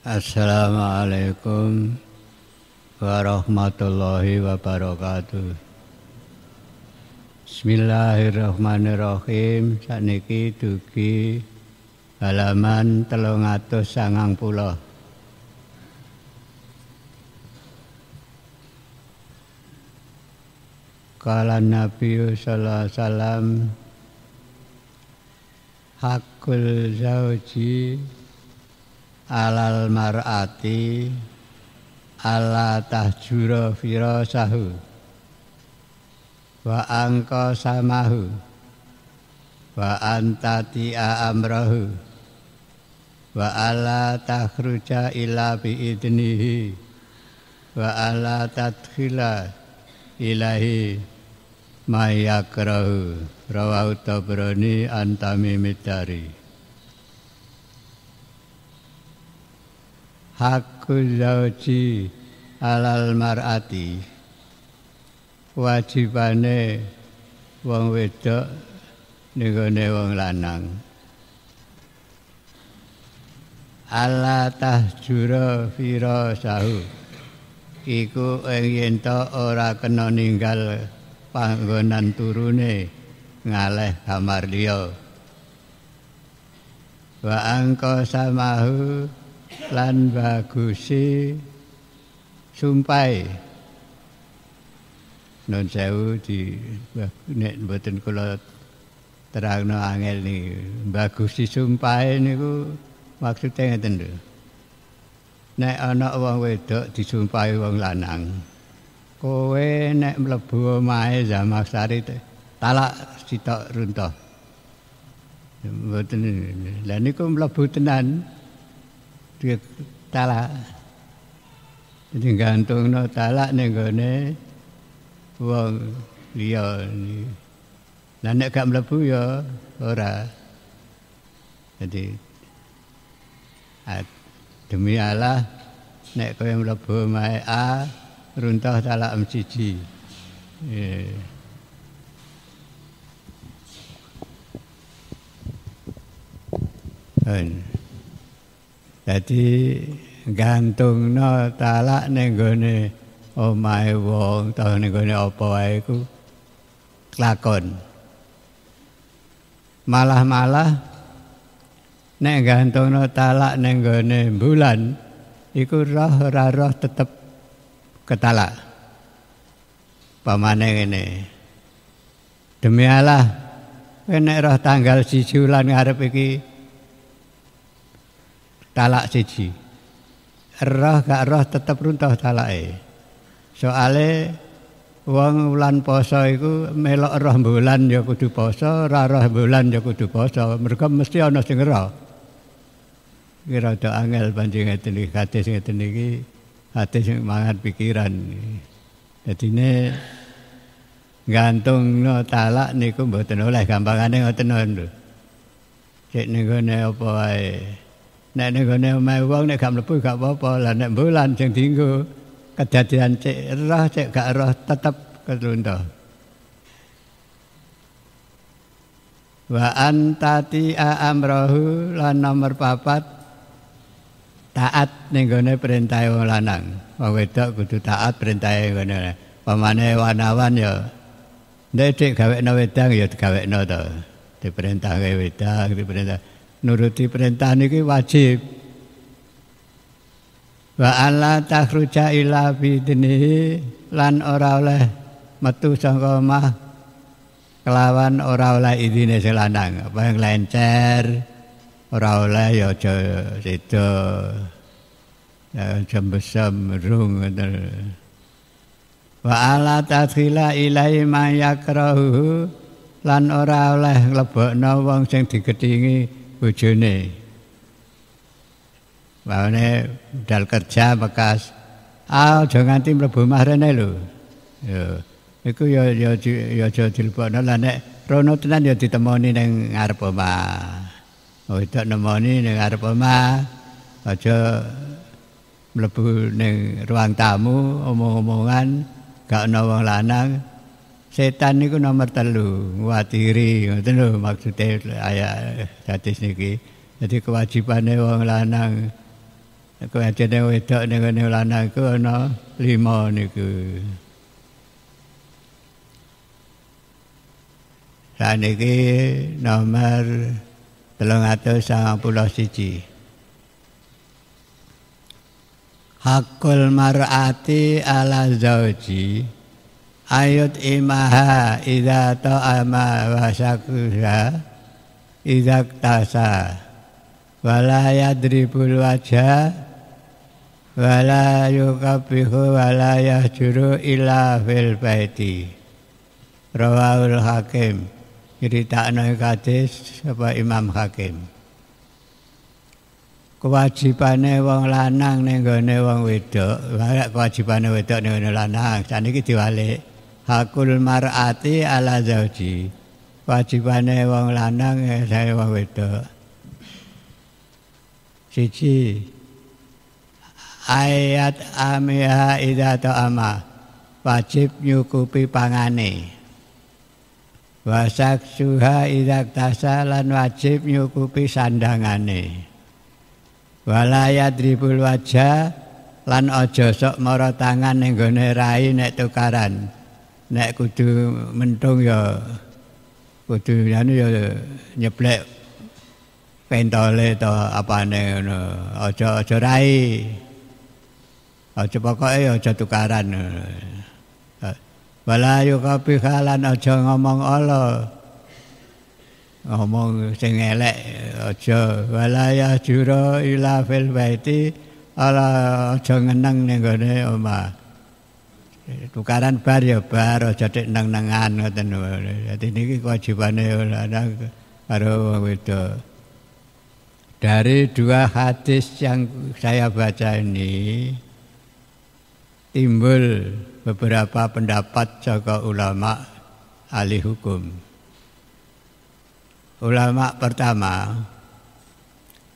Assalamualaikum warahmatullahi wabarakatuh. Bismillahirrahmanirrahim. Sakniki dugi halaman 390. Kala Nabi sallallahu alaihi wasallam hakul zauji alal mar'ati ala tahjura firasahu wa angka samahu wa antati amrahu wa ala takhruja ila bi idnihi wa ala tadkhila ilahi mayakrahu rawahu tabrani antami mitari hakul zauji alal marati wajibane wong wedok nenggone wong lanang ala tahjura fira sahu iku yen ora kena ninggal panggonan turune ngaleh kamar liya wa angka samahu lan bagusi sumpai non sewu di nek mboten kula terangno angel niki bagusi sumpai niku maksude ngeten lho nek ana wong wedok disumpai wong lanang kowe nek mlebu omahe jamak sari talak sitok runtuh mboten lha ku mlebu tenan talak. Jadi no talak ning gone wong liya. Lah nek gak mlebu ya ora. Jadi demi Allah nek kowe mlebu mae A runtah talak siji. Yeah. Ain gantung no talak nenggone omai wong ta nenggone gone ku lakon. Malah-malah nek no talak nenggone bulan iku roh ora roh tetep ketala Pamane ngene. Demi Allah, nek roh tanggal siji wulan ngarep iki talak siji. Roh gak roh tetap runtuh talake. Soale wong wulan poso iku melok roh bulan ya kudu poso, ra roh bulan ya kudu poso. mereka mesti ana sing roh. kira rada angel panjenengan ngeten iki sing ngeten iki hadis sing mangan pikiran. Dadine gantung no talak niku mboten oleh gampangane ngoten lho. Cek niku apa wae. Nek nek ngene omahe wong nek gak mlebu gak apa-apa, nek bulan sing dinggo kedadian cek roh cek gak roh tetep kelunto. Wa antati amrohu lan nomor papat taat ning gone perintah lanang. Wong wedok kudu taat perintah ngene. Pamane wanawan ya Nek ndek gawe wedang ya gawe to. Diperintah gawe wedang, diperintah nuruti perintah niki wajib wa alla takhruja ila bidinihi lan ora oleh metu saka omah kelawan ora oleh idine sing lanang apa yang lencer ora oleh ya aja sida ya jembesem rung ngoten wa ala tadkhila ilahi ma lan ora oleh mlebokno wong sing digetingi bojone. Bahane dal kerja bekas. Ah, aja nganti mlebu marene lho. Yo. Iku yo yo aja dilebokno nek rono tenan yo ditemoni ning ngarep omah. Oh, itu nemoni ning ngarep omah. Aja mlebu ning ruang tamu omong-omongan gak ana wong lanang. setan niku nomor telu watiri ngoten lho maksude ayat status niki dadi kewajibane wong lanang kewajibane wedok ning ngene lanang iku ana lima niku Dan ini nomor telung atau sama pulau siji. Hakul marati ala zauji. ayut imaha idato ta'ama wa syakuha idza tasa wala yadribul wajha wala yukabihu wala yahjuru fil baiti rawahul hakim nyeritakno hadis apa Imam Hakim kewajibane wong lanang ning gone wong wedok kewajibane wedok ning lanang kita diwalik hakul mar'ati ala zauji wajibane wong lanang eh, saya wong wedok siji ayat amiha idato ama wajib nyukupi pangane wasak suha idak tasa lan wajib nyukupi sandangane walayat ribul wajah lan ojo sok moro tangan ning rai nek tukaran lệ của từ mình trong giờ của chư đến giờ nhập lệ bên tờ lệ tờ apa này ở chỗ ở chỗ đây ở chỗ bao cái ở chỗ tu caran và là yêu cầu pikhalan ở chỗ ngomong ở là ngomong sẽ nghe lệ ở chỗ và là ya chư ro ila fel vậy ti ở là ở chỗ ngân năng này rồi đấy mà tukaran bar ya bar aja tek nang-nangan ngoten dadi niki kewajibane ana karo wong wedo dari dua hadis yang saya baca ini timbul beberapa pendapat jaga ulama ahli hukum ulama pertama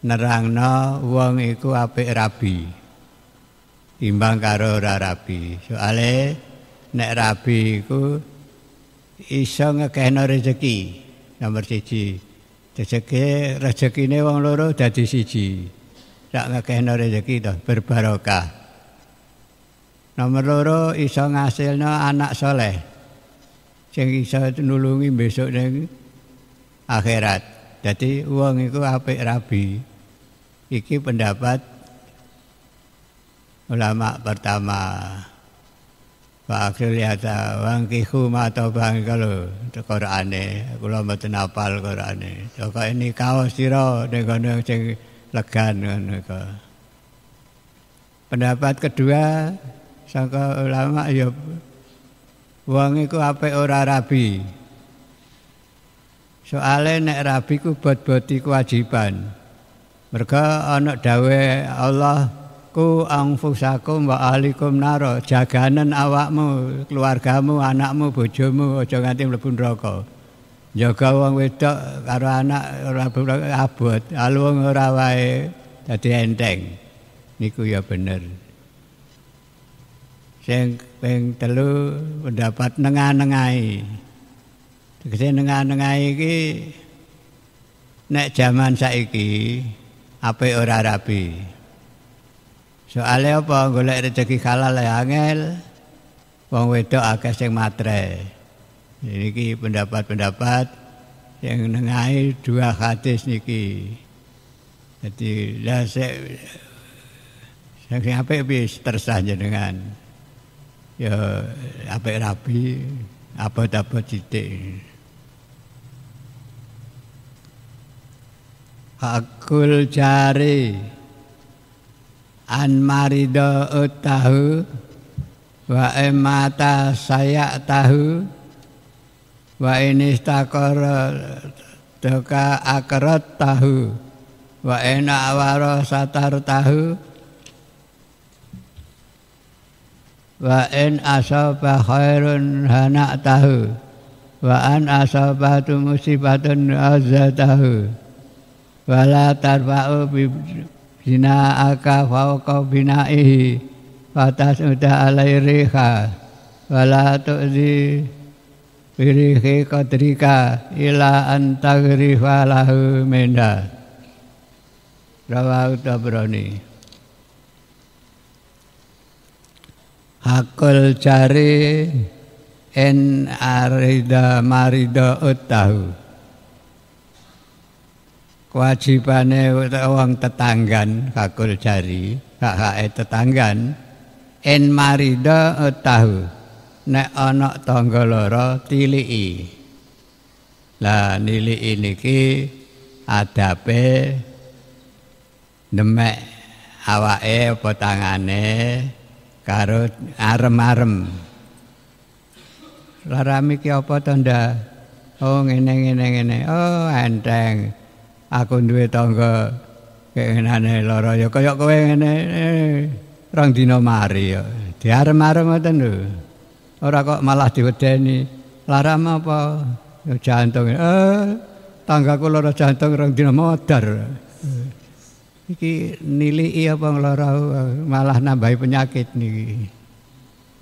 nerangno wong iku apik rabi Imbang karo ora rabi. Soale nek rabi iku Isa ngekehno rezeki. Nomor siji. Rezeki rezekine wong loro dadi siji. Tak ngekehno rezeki to berbarokah. Nomor loro Isa ngasilno anak soleh. Sing isa nulungi besok ning akhirat. Dadi wong iku apik rabi. Iki pendapat ulama pertama Pak Akhil Yata Wangkihu atau bangkalu Qur'ane Kula mboten hafal Qur'ane coba ini kaos sira ning kono sing legan ngono Pendapat kedua sangka ulama ya wong iku apik ora rabi. Soale nek rabi ku bot-boti kewajiban. mereka anak dawe Allah ku angfusakum wa alikum naro jaganan awakmu keluargamu anakmu bojomu aja nganti mlebu neraka jaga wong wedok karo anak ora abot alung ora wae dadi enteng niku ya bener sing ping telu pendapat nengah-nengahi tegese nengah-nengahi iki nek jaman saiki apik ora rapi Soale apa golek rezeki halal ya angel. Wong wedok akeh sing matre. Niki pendapat-pendapat yang nengai dua hadis niki. Jadi lah sik sing apik wis tersah jenengan. Ya apik rapi, apa dapat titik, Hakul jari an marido tahu wa emata saya tahu wa ini takoro doka akarat tahu wa ena awaro satar tahu wa en asaba khairun hana tahu wa an asabatu musibatun azza tahu wa la tarfa'u bina aka fauqa binaihi fatas uta alairiha wala tu'zi birihi qadrika ila antagrifa lahu rawa rawahu tabrani hakul cari en arida marida utahu kewajibane wong tetanggan kakul jari kakake tetanggan en marida eh, tahu nek ana tangga loro tiliki lah niliki niki adabe nemek, awake apa tangane karo arem-arem larami ki apa to ndak oh ngene ngene ngene oh enteng aku nduwe tangga kenane lara ya kaya kowe ngene rong dina mari ya diarem-arem ngoten lho ora kok malah diwedeni lara apa ya jantung eh tanggaku lara jantung rong dina modar iki nili apa lara malah nambahi penyakit niki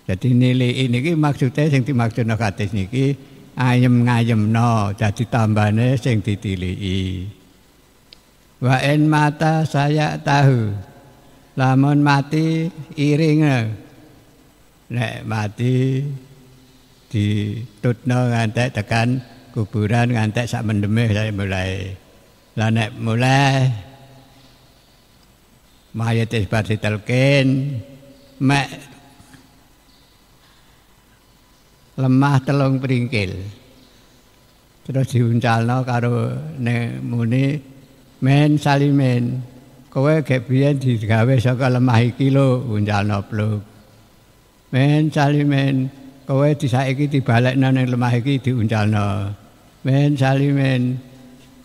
Jadi nilai ini ki maksudnya sing dimaksud no katis niki ayem ngayem no jadi tambahnya sing ditilii. en mata saya tahu Lamun mati iringe, Nek mati ditutno ngantek tekan kuburan ngantek sak mendemih saya mulai Lah nek mulai mayit isbar ditelkin mek lemah telung peringkil terus diuncalno karo nek muni Men salimen, kowe kebien digawe saka lemah iki lho, unjal noplok. Men salimen, kowe disaiki dibalekno ning lemah iki diunjalno. Men salimen,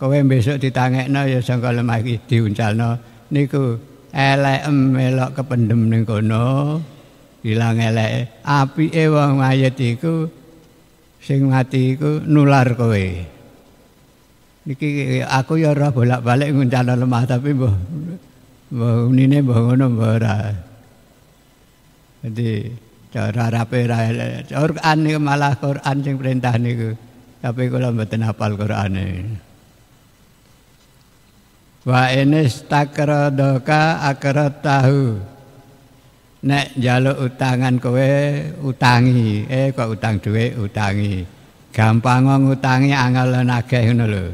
kowe besok ditangekno ya saka lemah iki diunjalno. Niku elek melok kependem ning kono. Ilang elek, apike wong mayit iku sing mati iku nular kowe. niki aku ya ora bolak-balik nguncana lemah tapi mbah mbah unine mbah ngono mbah ora. Jadi cara ya rapi ra Quran niku malah Quran sing perintah niku. Tapi kula mboten hafal Qurane. Wa enes takrodoka akrot tahu. Nek jaluk utangan kowe utangi. Eh kok utang dhuwit utangi. Gampang ngutangi angel nageh ngono lho.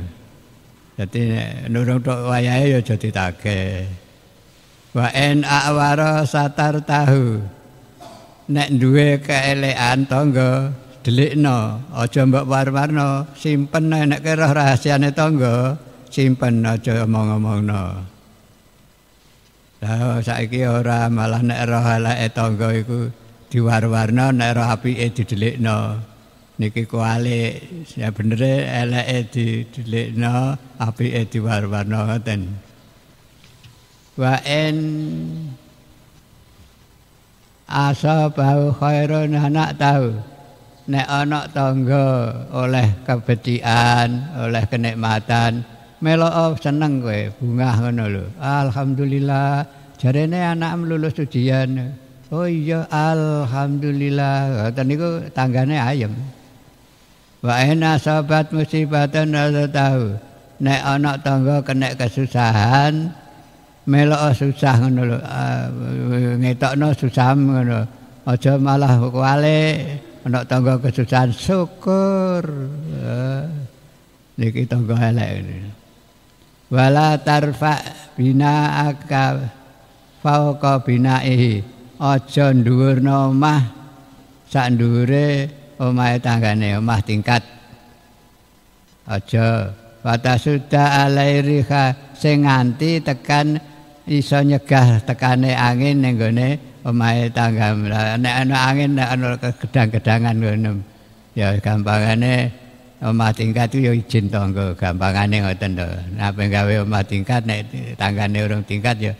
Jadi nurung tok wayahe ya jadi tage. Wa en awara satar tahu. Nek duwe keelean tangga delikno aja mbok war-warno simpen nek keroh rahasiane tangga simpen aja omong-omongno. Lah saiki ora malah nek roh ala tangga iku diwar-warno nek roh apike didelikno. niki kuali ya bener eleke api eti diwarwarno ten. wa en bau khairun anak tahu nek ana tangga oleh kebetian oleh kenikmatan melo seneng kowe bunga ngono lho alhamdulillah jarene anak lulus ujian oh iya alhamdulillah ngoten niku tanggane ayem Wa ina sobat musibatan rasa tahu Nek anak tangga kenek kesusahan Melo susah ngono lho ah, Ngetokno susah ngono Aja malah kuali Anak tangga kesusahan syukur ah, Niki tangga elek ini Wala tarfa bina aka Fauka bina ihi Aja ndurno mah Sak ndure omahe tanggane omah tingkat aja wata sudah alairiha sing nganti tekan iso nyegah tekane angin ning gone omahe tangga nek ana angin nek ana gedang-gedangan ngono ya gampangane omah tingkat itu ya izin tangga gampangane ngoten to nek gawe omah tingkat nek tanggane urung tingkat ya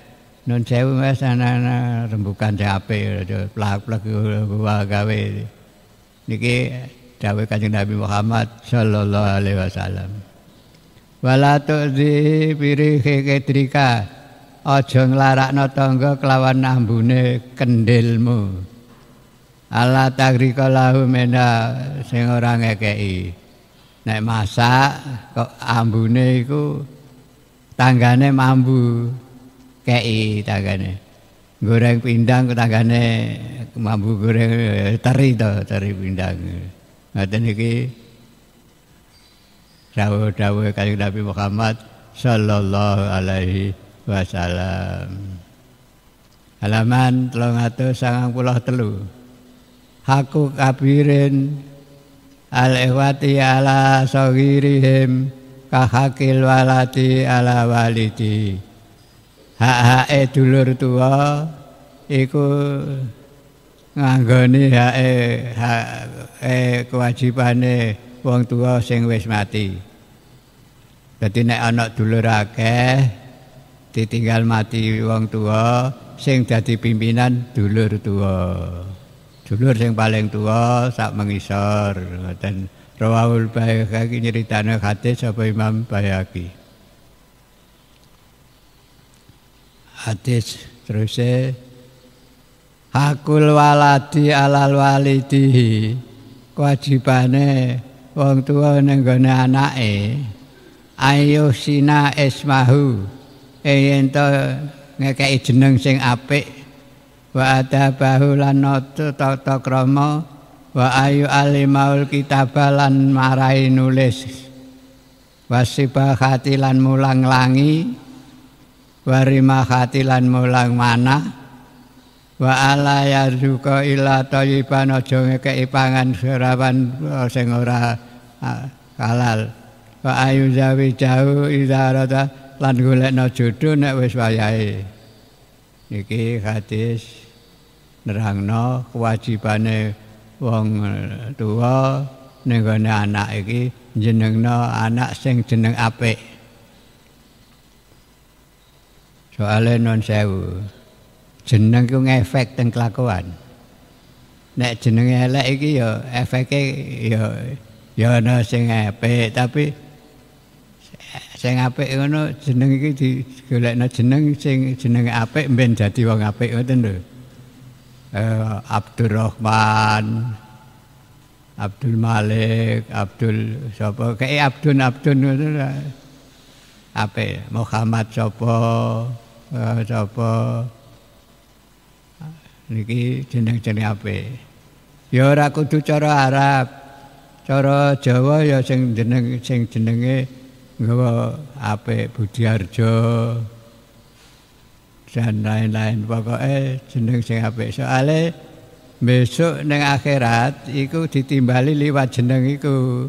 nun sewu mas ana rembukan sing apik plak-plak gawe niki dawuh Kanjeng Nabi Muhammad sallallahu alaihi wasallam wala tuzi pirihe kedrika aja nglarakno tangga kelawan ambune kendilmu ala tagrika lahu mena sing ora ngekeki nek masak kok ambune iku tanggane mambu kei tanggane goreng pindang tetanggane mambu goreng eh, teri to, teri pindang. Ngaten niki dawuh-dawuh kanjeng Nabi Muhammad sallallahu alaihi wasallam. Halaman 393. Haku kabirin al ehwati ala sawirihim, kahakil walati ala walidi. hak-hak e dulur tua iku nganggoni hak e hak e kewajibane wong tua sing wis mati. Dadi nek anak dulur akeh ditinggal mati wong tua sing dadi pimpinan dulur tua. Dulur sing paling tua sak mengisor dan Rawaul Bayhaqi nyeritane hadis sapa Imam Bayhaqi. hadis terus hakul waladi alal walidi kewajibane wong tua nenggone anake ayo sina ismahu eh, yen to ngekeki jeneng sing apik wa adabahu lan tata krama wa ayu alimaul kitab lan marai nulis wasibah hati mulang langi warimahati lan mulang mana wa ala ya zuka illa tayyiban aja ngekeki pangan sarapan eh, sing ora eh, halal wa ayu zawi jau idarata lan golekno jodho nek wis wayahe iki hadis nerangno kewajibane wong eh, tua ning anak iki jenengno anak sing jeneng apik soale non sewu jeneng ku ngefek teng kelakuan nek jenenge elek iki ya efeke ya ya ana sing apik tapi sing apik ngono jeneng iki digolekna jeneng sing jenenge apik ben dadi wong apik ngoten lho eh Abdurrahman Abdul Malik Abdul sapa kae Abdun Abdun ngoten apik Muhammad sapa Eh, apa niki jeneng-jeneng ape ya ora kudu cara Arab cara Jawa ya sing jeneng sing jenenge nggawa ape Budi Arjo dan lain-lain pokoke jeneng sing apik soale besok ning akhirat iku ditimbali liwat jeneng iku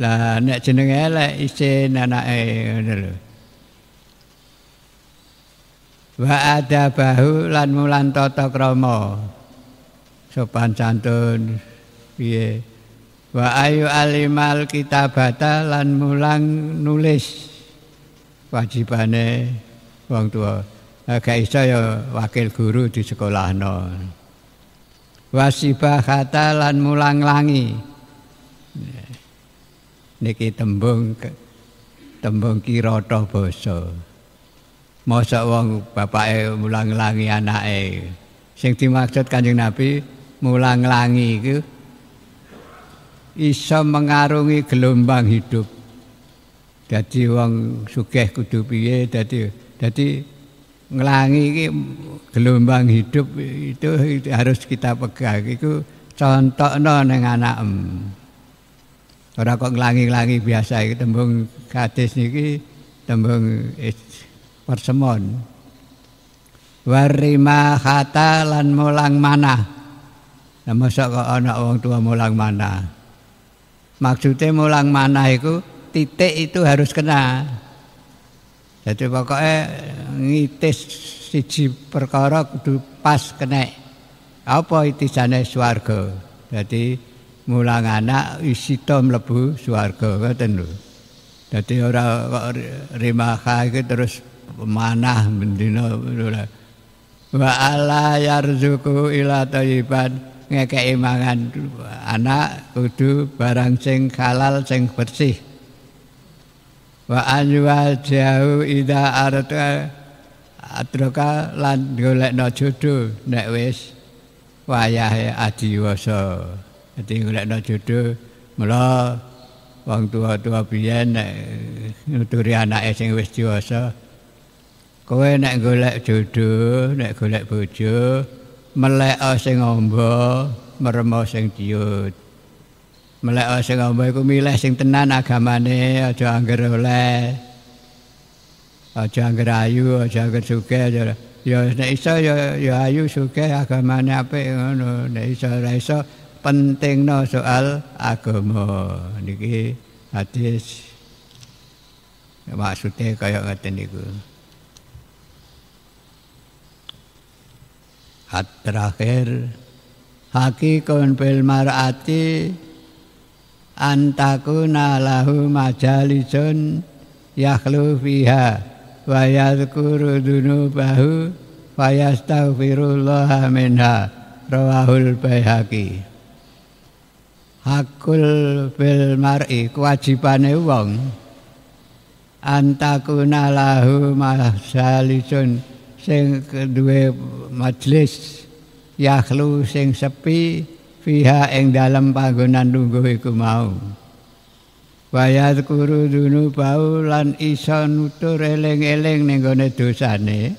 lah nek jeneng elek isih anake ngono lho wa adabahu lan mulan tata krama sopan santun piye wa ayu alimal kitabata lan mulang nulis wajibane wong tua gak iso ya wakil guru di sekolah wasibah kata lan mulang langi niki tembung tembung kirata basa Masak wong bapake mulang-langi anake. Sing dimaksud Kanjeng Nabi mulang-langi iku iso mengarungi gelombang hidup. Dadi wong sugih kudu piye? Dadi dadi nglangi iki gelombang hidup itu, harus kita pegah, iku contohno ning anak Ora kok nglangi-langi biasa iki tembung kades niki tembung eh, persemon warima kata lan mulang mana nah, masa kok anak orang tua mulang mana maksudnya mulang mana itu titik itu harus kena jadi pokoknya ngitis siji perkara kudu pas kena apa itu sana suarga jadi mulang anak isi tom lebu suarga kata nu jadi orang rimaha itu terus manah bendina ora yarzuku ila thayyiban ngekeki anak kudu barang sing halal sing bersih wa anwa jau ida arta atroka lan golekno jodho nek wis wayahe adiwasa dadi golekno jodho mula wong tua-tua biyen nek nuturi anake sing wis dewasa Kowe nek golek jodho, nek golek bojo, melek sing ngombo, meremo sing diut. Melek sing ngombo iku milih sing tenan agamane, aja anggere oleh. Aja anggere ayu, aja anggere sugih, aja ya nek iso ya ya ayu sugih agamane apik ngono. Nek iso ora iso penting no soal agama niki hadis. Maksudnya kayak ngeten iku. Hat terakhir Hakikun bil mar'ati antakuna lahu majalisun yakhlu fiha dunu bahu dunubahu wa yastaghfirullah menha rawahul bayhaki hakul bil mar'i kewajibane wong antakuna lahu majalisun sing kedua majelis yakhlu sing sepi fiha ing dalam panggonan lungguh iku mau wayat kuru dunu bau lan iso nutur eling-eling ning gone dosane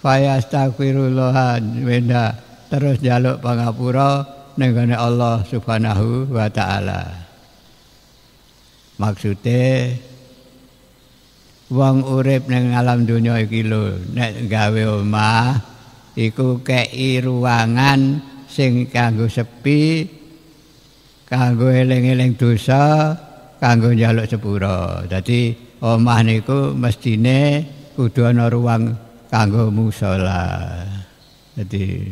fayastaghfirullah wenda terus jaluk pangapura ning gone Allah subhanahu wa taala maksude wong urip ning alam donya iki lho nek gawe omah iku kei ruangan sing kanggo sepi kanggo eling-eling dosa kanggo njaluk sepura dadi omah niku mestine kudu ana ruang kanggo musala dadi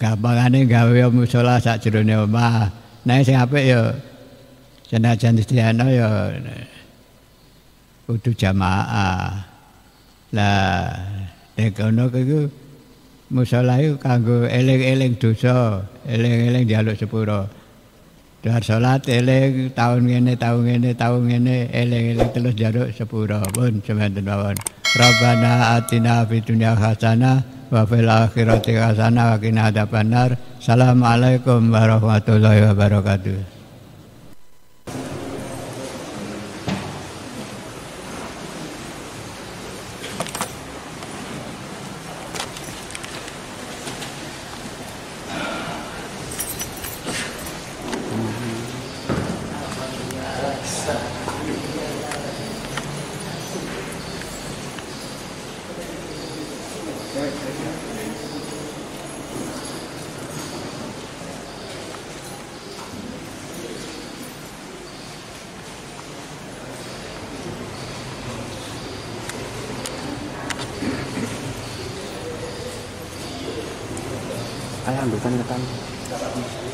gampangane gawe musala sak jerone omah nek sing apik ya jenajan disediakno ya kudu jamaah lah dekono kudu musola itu kanggo eling eleng dosa eling eleng dialog sepuro dar salat eleng tahun ini tahun ini tahun ini Eling-eling terus jaluk sepura. pun cuman mawon Rabbana atina fi dunya hasanah wa fil akhirati hasanah wa qina adzabannar. Assalamualaikum warahmatullahi wabarakatuh. ayah ambilkan ke tangan